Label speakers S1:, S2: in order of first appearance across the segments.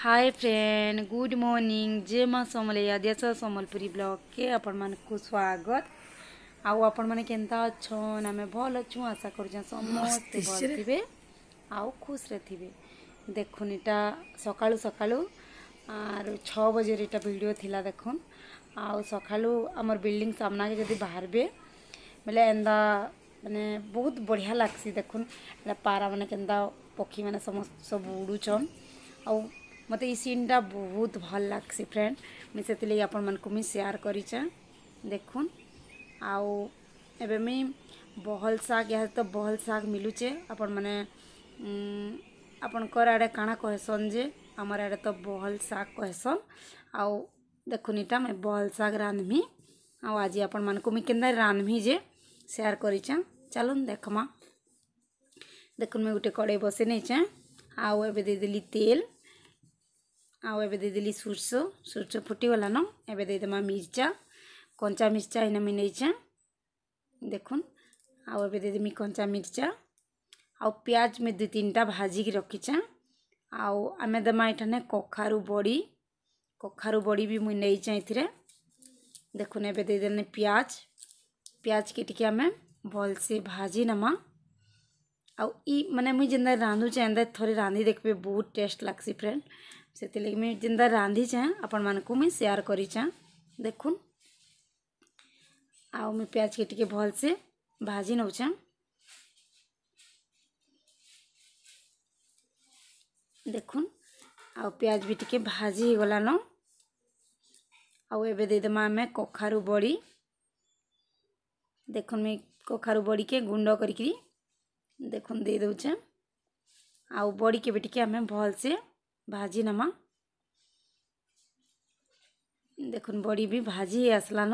S1: हाय friend good morning जे माँ समलैया देश सम्बलपुरी ब्लग के आपण मान को स्वागत आउ आपण मैंने केनता आम भल अच्छू आशा कर समस्ते भल थे आउ खुश रे थे देखुन इटा सका सका आर छ बजे इटा भिड थी देख आउ सका आमर बिल्डिंग सामना के जब बाहर बोले एंदा मैंने बहुत बढ़िया लागसी देखुन पारा मैंने के पक्षी मैंने समस्त सब उड़ूचन आ ମୋତେ ଇ ସିନ୍ଟା ବହୁତ ଭଲ୍ ଲାଗ୍ସି ଫ୍ରେଣ୍ଡ ମୁଇଁ ସେଥିଲାଗି ଆପଣମାନଙ୍କୁ ମୁଇଁ ସେୟାର କରିଛେଁ ଦେଖୁନ୍ ଆଉ ଏବେ ମୁଇଁ ବହଲ୍ ଶାଗ୍ ଏହା ତ ବହଲ୍ ଶାଗ୍ ମିଲୁଛେ ଆପଣମାନେ ଆପଣଙ୍କର ଆଡ଼େ କାଣା କହେସନ୍ ଯେ ଆମର ଆଡ଼େ ତ ବହଲ୍ ଶାଗ୍ କହେସନ୍ ଆଉ ଦେଖୁନ୍ ଇଟା ମୁଇଁ ବହଲ୍ ଶାଗ୍ ରାନ୍ଧ୍ମି ଆଉ ଆଜି ଆପଣମାନଙ୍କୁ ମୁଇଁ କେନ୍ତା ରାନ୍ଧ୍ମି ଯେ ସେୟାର କରିଛେଁ ଚାଲୁନ୍ ଦେଖ୍ମା ଦେଖୁନ୍ ମୁଇଁ ଗୁଟେ କଡ଼େଇ ବସେଇ ନେଇଛେଁ ଆଉ ଏବେ ଦେଇଦେଲି ତେଲ୍ आईदेली सोर्स सोर्स फुटीगलान एबदमा मिर्चा कंचा मिर्चा इन मुझे नहींचे देख आदमी कंचा मिर्चा आउ पिज में दु तीन टा भाजिक रखी आउ आम दमा ये कखारू बड़ी कखारू बड़ी भी मुझे नहींचे देखु एबदेने पिज पिज के टी आम भल से भाजी नमा आउ मैंने मुझे जेन रांधुचे थोड़े रांधि देखे बहुत टेस्ट लग्सी फ्रेंड से जिंदा रांधि आपण मानक मुझे सेयार कर देख आज के टे भल भाजी नौ देख आज भी टे भाजी गलान आदम आम कखारू बड़ी देख कखारू बड़ी के गुंड कर देख दे आ बड़ी के भी टे भलसे ଭାଜିନେମା ଦେଖୁନ୍ ବଡ଼ି ବି ଭାଜି ହେଇ ଆସ୍ଲାନ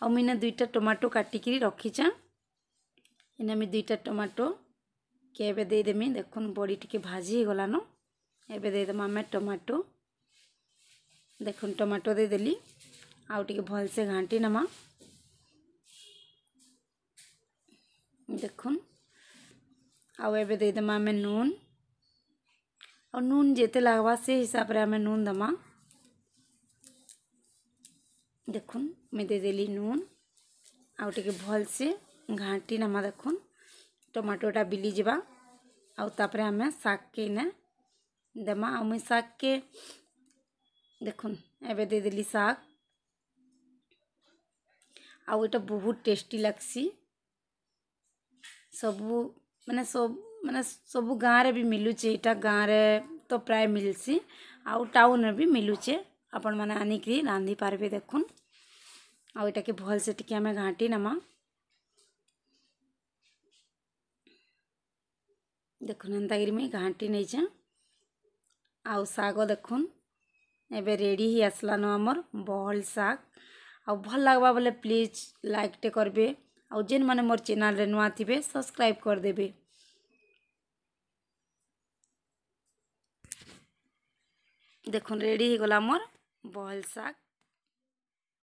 S1: ଆଉ ମୁଇଁ ନା ଦୁଇଟା ଟମାଟୋ କାଟିକିରି ରଖିଛେଁ ଇନେ ମୁଇଁ ଦୁଇଟା ଟମାଟୋ କେ ଏବେ ଦେଇଦେମି ଦେଖୁନ୍ ବଡ଼ି ଟିକେ ଭାଜି ହେଇଗଲାନ ଏବେ ଦେଇଦେମା ଆମେ ଟମାଟୋ ଦେଖୁନ୍ ଟମାଟୋ ଦେଇଦେଲି ଆଉ ଟିକେ ଭଲ୍ସେ ଘାଣ୍ଟି ନେମା ଦେଖୁନ୍ ଆଉ ଏବେ ଦେଇଦେମା ଆମେ ନୁନ୍ और नून जेते लगवा से हिसाब रे हमें नून दमा देख मैं दे देली नून आगे भल से घाटी नमा देख टमाटोटा बिली जावा आपरे आम शे देमा मुई शे देख एबली शा बहुत टेस्टी लगसी सबू मैंने सब ମାନେ ସବୁ ଗାଁରେ ବି ମିଲୁଛେ ଇଟା ଗାଁରେ ତ ପ୍ରାୟ ମିଲ୍ସି ଆଉ ଟାଉନ୍ରେ ବି ମିଲୁଛେ ଆପଣମାନେ ଆନିକିରି ରାନ୍ଧିପାର୍ବେ ଦେଖୁନ୍ ଆଉ ଇଟାକେ ଭଲ୍ସେ ଟିକେ ଆମେ ଘାଣ୍ଟି ନେମା ଦେଖୁନ୍ ଏନ୍ତାକିରି ମୁଇଁ ଘାଣ୍ଟି ନେଇଛେଁ ଆଉ ଶାଗ ଦେଖୁନ୍ ଏବେ ରେଡ଼ି ହେଇ ଆସ୍ଲାନ ଆମର୍ ବହଲ୍ ଶାଗ୍ ଆଉ ଭଲ୍ ଲାଗ୍ବା ବେଲେ ପ୍ଲିଜ୍ ଲାଇକ୍ଟେ କର୍ବେ ଆଉ ଯେନ୍ମାନେ ମୋର୍ ଚ୍ୟାନେଲ୍ରେ ନୂଆ ଥିବେ ସବ୍ସ୍କ୍ରାଇବ୍ କରିଦେବେ Descubrir el de Bolsa.